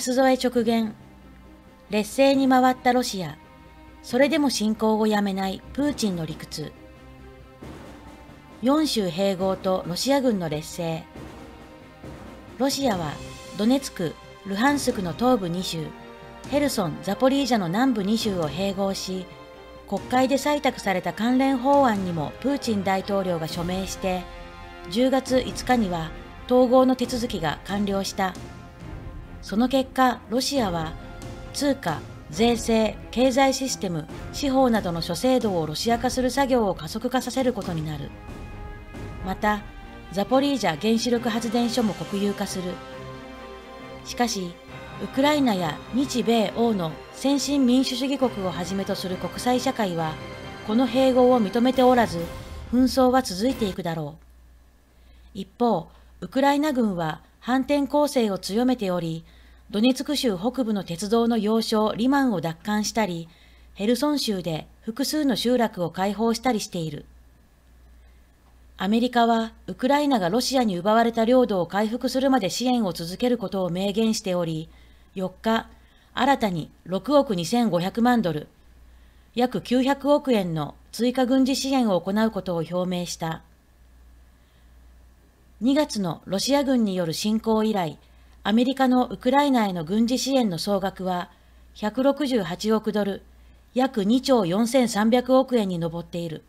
舛添直言劣勢に回ったロシアそれでも侵攻をやめないプーチンの理屈4州併合とロシア軍の劣勢ロシアはドネツクルハンスクの東部2州ヘルソンザポリージャの南部2州を併合し国会で採択された関連法案にもプーチン大統領が署名して10月5日には統合の手続きが完了した。その結果ロシアは通貨税制経済システム司法などの諸制度をロシア化する作業を加速化させることになるまたザポリージャ原子力発電所も国有化するしかしウクライナや日米欧の先進民主主義国をはじめとする国際社会はこの併合を認めておらず紛争は続いていくだろう一方ウクライナ軍は反転攻勢を強めておりドネツク州北部の鉄道の要衝リマンを奪還したり、ヘルソン州で複数の集落を解放したりしている。アメリカはウクライナがロシアに奪われた領土を回復するまで支援を続けることを明言しており、4日、新たに6億2500万ドル、約900億円の追加軍事支援を行うことを表明した。2月のロシア軍による侵攻以来、アメリカのウクライナへの軍事支援の総額は168億ドル、約2兆4300億円に上っている。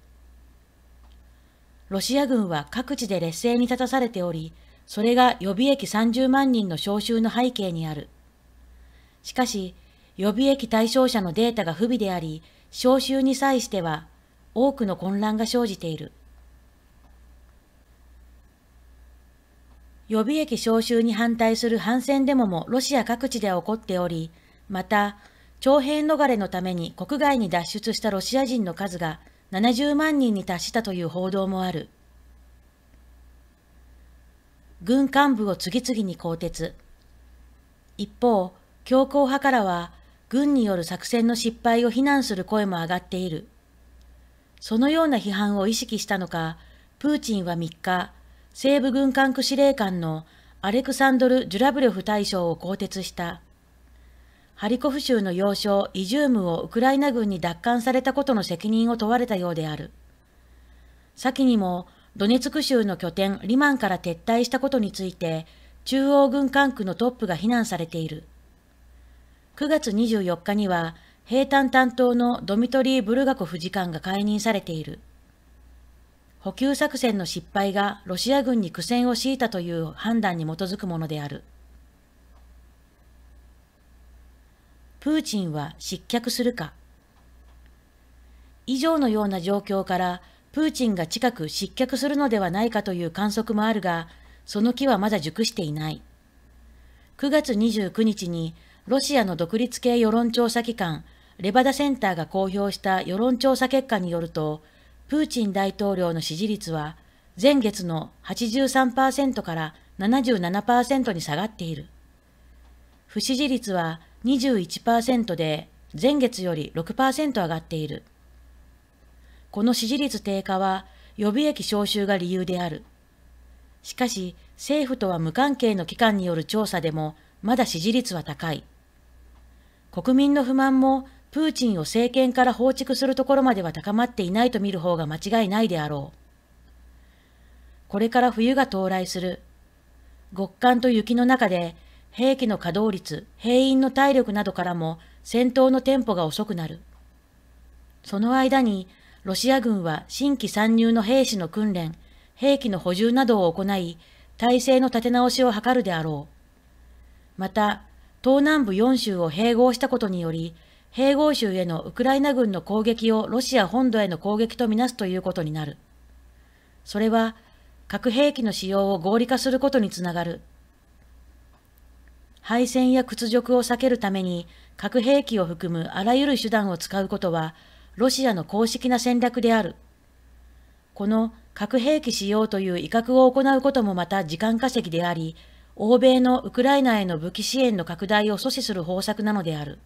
ロシア軍は各地で劣勢に立たされており、それが予備役30万人の招集の背景にある。しかし、予備役対象者のデータが不備であり、招集に際しては多くの混乱が生じている。予備役招集に反対する反戦デモもロシア各地で起こっており、また、徴兵逃れのために国外に脱出したロシア人の数が70万人に達したという報道もある。軍幹部を次々に更迭。一方、強硬派からは、軍による作戦の失敗を非難する声も上がっている。そのような批判を意識したのか、プーチンは3日、西部軍管区司令官のアレクサンドル・ジュラブリョフ大将を更迭した。ハリコフ州の要衝イジュームをウクライナ軍に奪還されたことの責任を問われたようである。先にもドネツク州の拠点リマンから撤退したことについて中央軍管区のトップが非難されている。9月24日には兵坦担当のドミトリー・ブルガコフ次官が解任されている。補給作戦の失敗がロシア軍に苦戦を強いたという判断に基づくものである。プーチンは失脚するか。以上のような状況から、プーチンが近く失脚するのではないかという観測もあるが、その木はまだ熟していない。9月29日に、ロシアの独立系世論調査機関、レバダセンターが公表した世論調査結果によると、プーチン大統領の支持率は前月の83%から77%に下がっている。不支持率は21%で前月より6%上がっている。この支持率低下は予備役招集が理由である。しかし政府とは無関係の機関による調査でもまだ支持率は高い。国民の不満もプーチンを政権から放逐するところまでは高まっていないと見る方が間違いないであろう。これから冬が到来する。極寒と雪の中で、兵器の稼働率、兵員の体力などからも戦闘のテンポが遅くなる。その間に、ロシア軍は新規参入の兵士の訓練、兵器の補充などを行い、体制の立て直しを図るであろう。また、東南部4州を併合したことにより、併合州へのウクライナ軍の攻撃をロシア本土への攻撃とみなすということになる。それは核兵器の使用を合理化することにつながる。敗戦や屈辱を避けるために核兵器を含むあらゆる手段を使うことはロシアの公式な戦略である。この核兵器使用という威嚇を行うこともまた時間稼ぎであり、欧米のウクライナへの武器支援の拡大を阻止する方策なのである。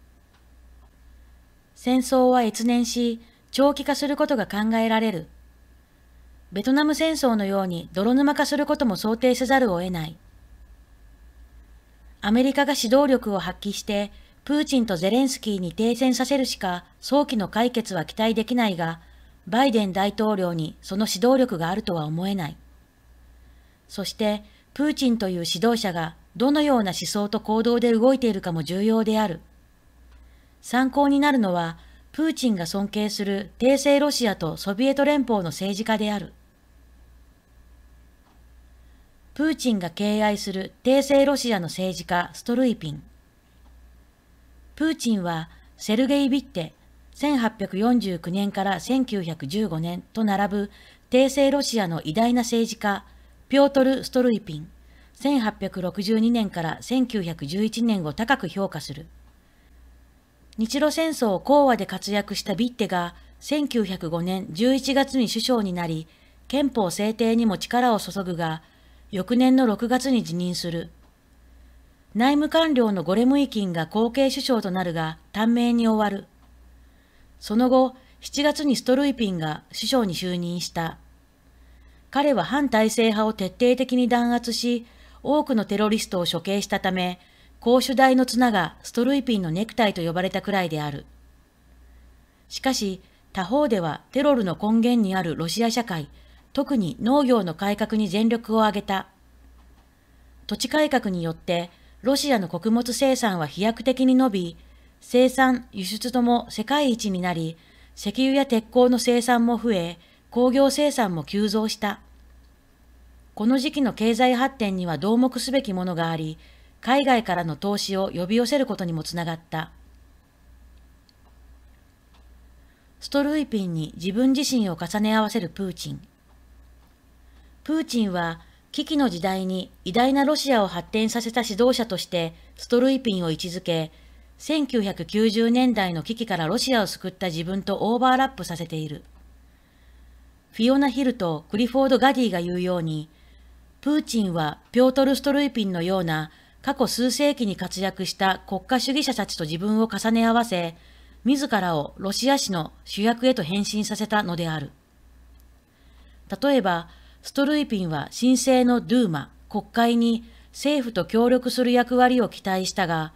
戦争は越年し、長期化することが考えられる。ベトナム戦争のように泥沼化することも想定せざるを得ない。アメリカが指導力を発揮して、プーチンとゼレンスキーに停戦させるしか早期の解決は期待できないが、バイデン大統領にその指導力があるとは思えない。そして、プーチンという指導者がどのような思想と行動で動いているかも重要である。参考になるのは、プーチンが尊敬する帝政ロシアとソビエト連邦の政治家である。プーチンが敬愛する帝政ロシアの政治家ストルイピン。プーチンはセルゲイ・ビッテ1849年から1915年と並ぶ帝政ロシアの偉大な政治家ピョートル・ストルイピン1862年から1911年を高く評価する。日露戦争講和で活躍したビッテが1905年11月に首相になり、憲法制定にも力を注ぐが、翌年の6月に辞任する。内務官僚のゴレムイキンが後継首相となるが、短命に終わる。その後、7月にストルイピンが首相に就任した。彼は反体制派を徹底的に弾圧し、多くのテロリストを処刑したため、公主大の綱がストルイピンのネクタイと呼ばれたくらいである。しかし、他方ではテロルの根源にあるロシア社会、特に農業の改革に全力を挙げた。土地改革によって、ロシアの穀物生産は飛躍的に伸び、生産、輸出とも世界一になり、石油や鉄鋼の生産も増え、工業生産も急増した。この時期の経済発展には同目すべきものがあり、海外からの投資を呼び寄せることにもつながった。ストルイピンに自分自身を重ね合わせるプーチン。プーチンは危機の時代に偉大なロシアを発展させた指導者としてストルイピンを位置づけ、1990年代の危機からロシアを救った自分とオーバーラップさせている。フィオナ・ヒルとクリフォード・ガディが言うように、プーチンはピョートル・ストルイピンのような過去数世紀に活躍した国家主義者たちと自分を重ね合わせ、自らをロシア史の主役へと変身させたのである。例えば、ストルイピンは神聖のドゥーマ、国会に政府と協力する役割を期待したが、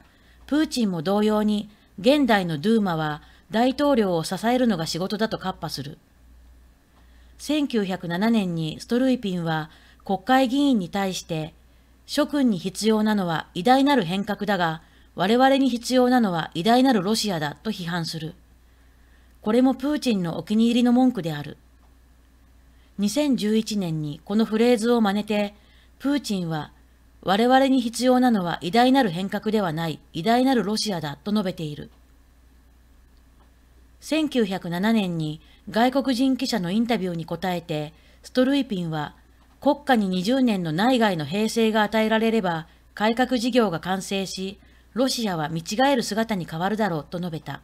プーチンも同様に現代のドゥーマは大統領を支えるのが仕事だと喝破する。1907年にストルイピンは国会議員に対して諸君に必要なのは偉大なる変革だが、我々に必要なのは偉大なるロシアだと批判する。これもプーチンのお気に入りの文句である。2011年にこのフレーズを真似て、プーチンは、我々に必要なのは偉大なる変革ではない偉大なるロシアだと述べている。1907年に外国人記者のインタビューに答えて、ストルイピンは、国家に20年の内外の平成が与えられれば、改革事業が完成し、ロシアは見違える姿に変わるだろうと述べた。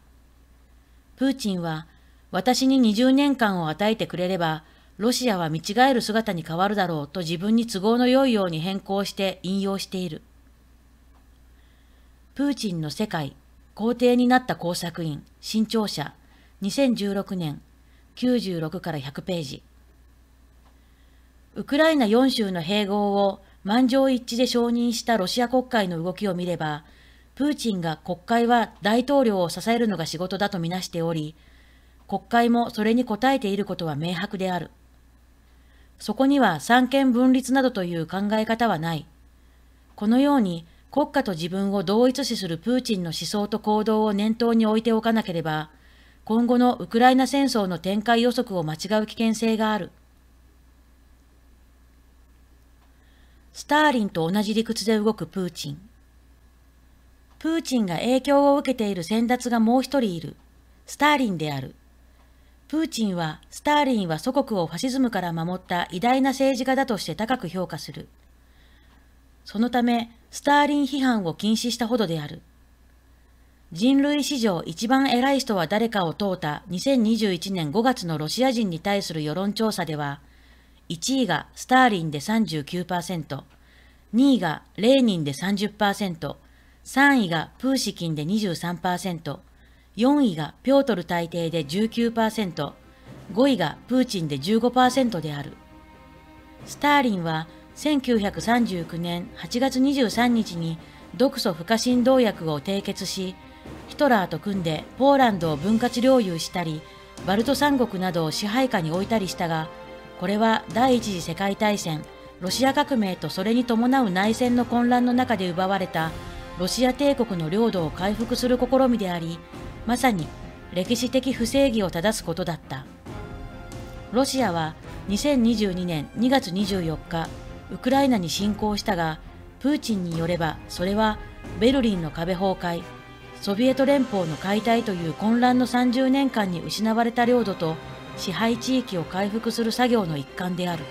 プーチンは、私に20年間を与えてくれれば、ロシアは見違える姿に変わるだろうと自分に都合の良いように変更して引用している。プーチンの世界、皇帝になった工作員、新潮社、2016年、96から100ページ。ウクライナ4州の併合を満場一致で承認したロシア国会の動きを見れば、プーチンが国会は大統領を支えるのが仕事だとみなしており、国会もそれに応えていることは明白である。そこには三権分立などという考え方はない。このように国家と自分を同一視するプーチンの思想と行動を念頭に置いておかなければ、今後のウクライナ戦争の展開予測を間違う危険性がある。スターリンと同じ理屈で動くプーチン。プーチンが影響を受けている先達がもう一人いる。スターリンである。プーチンは、スターリンは祖国をファシズムから守った偉大な政治家だとして高く評価する。そのため、スターリン批判を禁止したほどである。人類史上一番偉い人は誰かを問うた2021年5月のロシア人に対する世論調査では、1位がスターリンで39%、2位がレーニンで30%、3位がプーシキンで23%、4位がピョートル大帝で19%、5位がプーチンで15%である。スターリンは1939年8月23日に毒素不可侵動薬を締結し、ヒトラーと組んでポーランドを分割領有したり、バルト三国などを支配下に置いたりしたが、これは第一次世界大戦ロシア革命とそれに伴う内戦の混乱の中で奪われたロシア帝国の領土を回復する試みでありまさに歴史的不正義を正すことだったロシアは2022年2月24日ウクライナに侵攻したがプーチンによればそれはベルリンの壁崩壊ソビエト連邦の解体という混乱の30年間に失われた領土と支配地域を回復する作業の一環である。